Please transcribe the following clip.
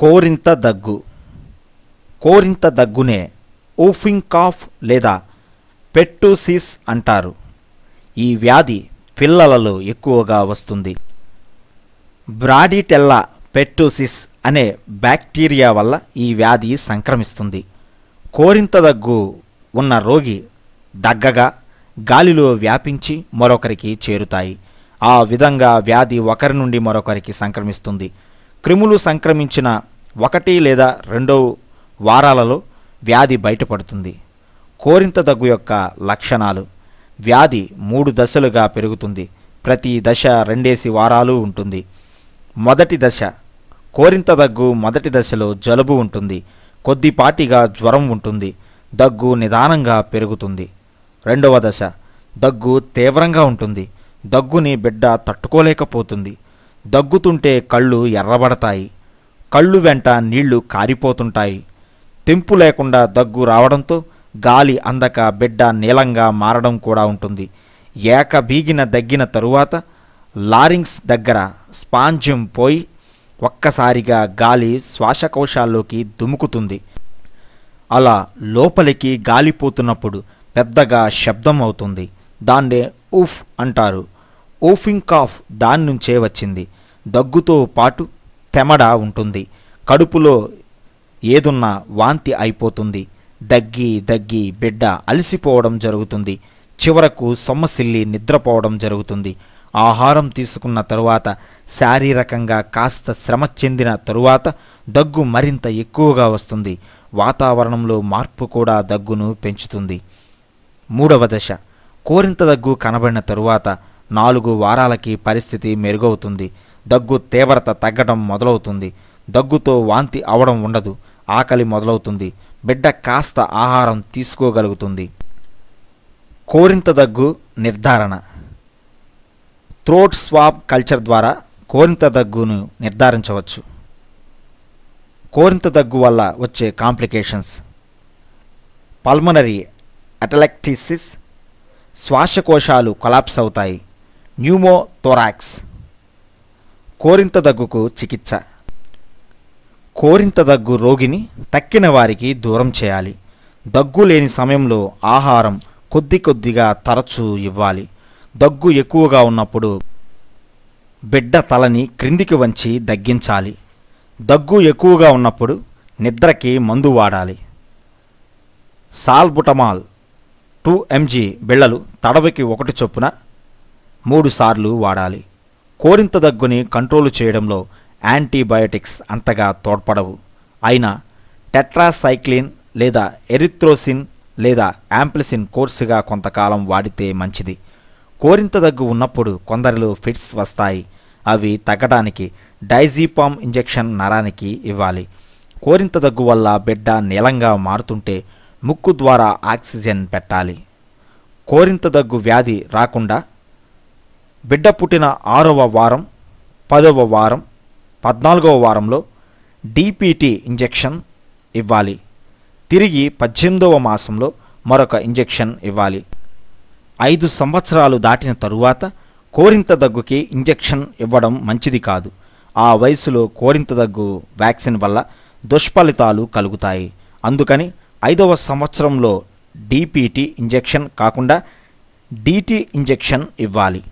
కోరింత దగ్గు కోరింత దగ్గునే whooping cough లేదా పెట్టుసిస్ అంటారు ఈ వ్యాధి పిల్లలలో ఎక్కువగా వస్తుంది బ్రాడిటెల్లా పెట్టుసిస్ అనే బ్యాక్టీరియా వల్ల ఈ వ్యాధి సంక్రమిస్తుంది కోరింత దగ్గు ఉన్న రోగి దగ్గగా గాలిలో వ్యాపించి మరొకరికి చేరుతాయి ఆ విధంగా వ్యాధి ఒకరి నుండి మరొకరికి సంక్రమిస్తుంది క్రిములు సంక్రమించిన ఒకటి లేదా రెండో వారాలలో వ్యాధి బయటపడుతుంది కోరింత దగ్గు యొక్క లక్షణాలు వ్యాధి మూడు దశలుగా పెరుగుతుంది ప్రతి దశ రెండేసి వారాలు ఉంటుంది మొదటి దశ కోరింత దగ్గు మొదటి దశలో జలుబు ఉంటుంది కొద్దిపాటిగా జ్వరం ఉంటుంది దగ్గు నిదానంగా పెరుగుతుంది రెండవ దశ దగ్గు తీవ్రంగా ఉంటుంది దగ్గుని బిడ్డ తట్టుకోలేకపోతుంది దగ్గుతుంటే కళ్ళు ఎర్రబడతాయి కళ్ళు వెంట నీళ్లు కారిపోతుంటాయి తెంపు లేకుండా దగ్గు రావడంతో గాలి అందక బిడ్డ నీలంగా మారడం కూడా ఉంటుంది ఏక బీగిన దగ్గిన తరువాత లారింగ్స్ దగ్గర స్పాంజ్యం పోయి ఒక్కసారిగా గాలి శ్వాసకోశాల్లోకి దుముకుతుంది అలా లోపలికి గాలిపోతున్నప్పుడు పెద్దగా శబ్దం అవుతుంది దాన్నే ఊఫ్ అంటారు ఊఫింగ్ కాఫ్ దాని నుంచే వచ్చింది దగ్గుతో పాటు తెమడ ఉంటుంది కడుపులో ఏదున్నా వాంతి అయిపోతుంది దగ్గి దగ్గి బిడ్డ అలసిపోవడం జరుగుతుంది చివరకు సొమ్మసిల్లి నిద్రపోవడం జరుగుతుంది ఆహారం తీసుకున్న తరువాత శారీరకంగా కాస్త శ్రమ చెందిన తరువాత దగ్గు మరింత ఎక్కువగా వస్తుంది వాతావరణంలో మార్పు కూడా దగ్గును పెంచుతుంది మూడవ దశ కోరింత దగ్గు కనబడిన తరువాత నాలుగు వారాలకి పరిస్థితి మెరుగవుతుంది దగ్గు తీవ్రత తగ్గడం మొదలవుతుంది దగ్గుతో వాంతి అవడం ఉండదు ఆకలి మొదలవుతుంది బిడ్డ కాస్త ఆహారం తీసుకోగలుగుతుంది కోరింత దగ్గు నిర్ధారణ త్రోట్ స్వాప్ కల్చర్ ద్వారా కోరింత దగ్గును నిర్ధారించవచ్చు కోరింత దగ్గు వల్ల వచ్చే కాంప్లికేషన్స్ పల్మనరీ అటలెక్టిసిస్ శ్వాసకోశాలు కొలాప్స్ అవుతాయి న్యూమోథొరాక్స్ కోరింత దగ్గుకు చికిత్స కోరింత దగ్గు రోగిని తక్కిన వారికి దూరం చేయాలి దగ్గు లేని సమయంలో ఆహారం కొద్ది కొద్దిగా తరచూ ఇవ్వాలి దగ్గు ఎక్కువగా ఉన్నప్పుడు బిడ్డ తలని క్రిందికి వంచి దగ్గించాలి దగ్గు ఎక్కువగా ఉన్నప్పుడు నిద్రకి మందు వాడాలి సాల్బుటమాల్ టూ ఎంజీ బిళ్ళలు తడవకి ఒకటి చొప్పున మూడుసార్లు వాడాలి కోరింత దగ్గుని కంట్రోల్ చేయడంలో యాంటీబయాటిక్స్ అంతగా తోడ్పడవు అయినా టెట్రాసైక్లిన్ లేదా ఎరిత్రోసిన్ లేదా యాంప్లిసిన్ కోర్సుగా కొంతకాలం వాడితే మంచిది కోరింత దగ్గు ఉన్నప్పుడు కొందరిలో ఫిట్స్ వస్తాయి అవి తగ్గడానికి డైజీపామ్ ఇంజెక్షన్ నరానికి ఇవ్వాలి కోరింత దగ్గు వల్ల బిడ్డ నీలంగా మారుతుంటే ముక్కు ద్వారా ఆక్సిజన్ పెట్టాలి కోరింత దగ్గు వ్యాధి రాకుండా బిడ్డ పుట్టిన ఆరవ వారం పదవ వారం పద్నాలుగవ వారంలో డిపిటీ ఇంజెక్షన్ ఇవ్వాలి తిరిగి పద్దెనిమిదవ మాసంలో మరొక ఇంజెక్షన్ ఇవ్వాలి ఐదు సంవత్సరాలు దాటిన తరువాత కోరింత దగ్గుకి ఇంజెక్షన్ ఇవ్వడం మంచిది కాదు ఆ వయసులో కోరింత దగ్గు వ్యాక్సిన్ వల్ల దుష్ఫలితాలు కలుగుతాయి అందుకని ఐదవ సంవత్సరంలో డిపిటి ఇంజెక్షన్ కాకుండా డిటి ఇంజెక్షన్ ఇవ్వాలి